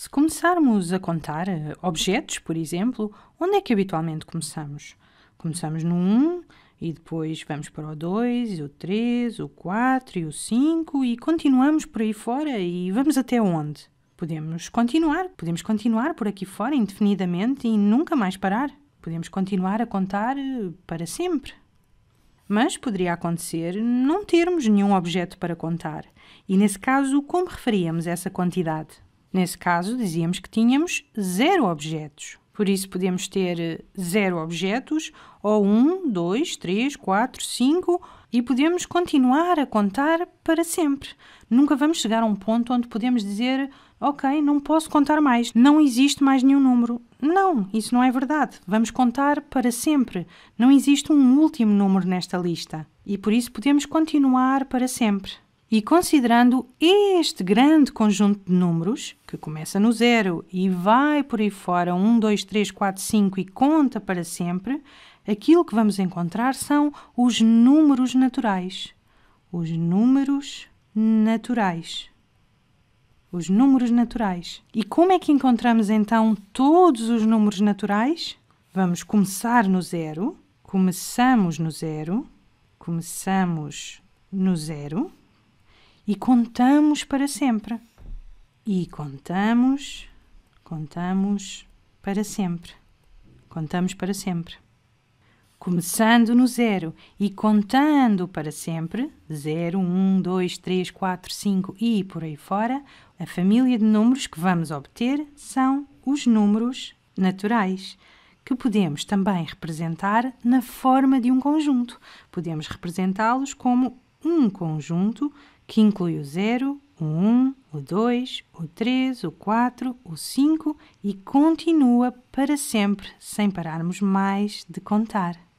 Se começarmos a contar eh, objetos, por exemplo, onde é que habitualmente começamos? Começamos no 1 e depois vamos para o 2, o 3, o 4 e o 5 e continuamos por aí fora e vamos até onde? Podemos continuar, podemos continuar por aqui fora indefinidamente e nunca mais parar. Podemos continuar a contar eh, para sempre. Mas poderia acontecer não termos nenhum objeto para contar. E nesse caso, como referíamos essa quantidade? Nesse caso, dizíamos que tínhamos zero objetos. Por isso, podemos ter eh, zero objetos, ou um, dois, três, quatro, cinco, e podemos continuar a contar para sempre. Nunca vamos chegar a um ponto onde podemos dizer ok, não posso contar mais, não existe mais nenhum número. Não, isso não é verdade. Vamos contar para sempre. Não existe um último número nesta lista. E por isso podemos continuar para sempre. E considerando este grande conjunto de números, que começa no zero e vai por aí fora 1, 2, 3, 4, 5 e conta para sempre, aquilo que vamos encontrar são os números naturais. Os números naturais. Os números naturais. E como é que encontramos então todos os números naturais? Vamos começar no zero. Começamos no zero. Começamos no zero e contamos para sempre. E contamos, contamos para sempre. Contamos para sempre. Começando no zero e contando para sempre, 0, 1, 2, 3, 4, 5 e por aí fora, a família de números que vamos obter são os números naturais, que podemos também representar na forma de um conjunto. Podemos representá-los como um conjunto que inclui o 0, o 1, o 2, o 3, o 4, o 5 e continua para sempre, sem pararmos mais de contar.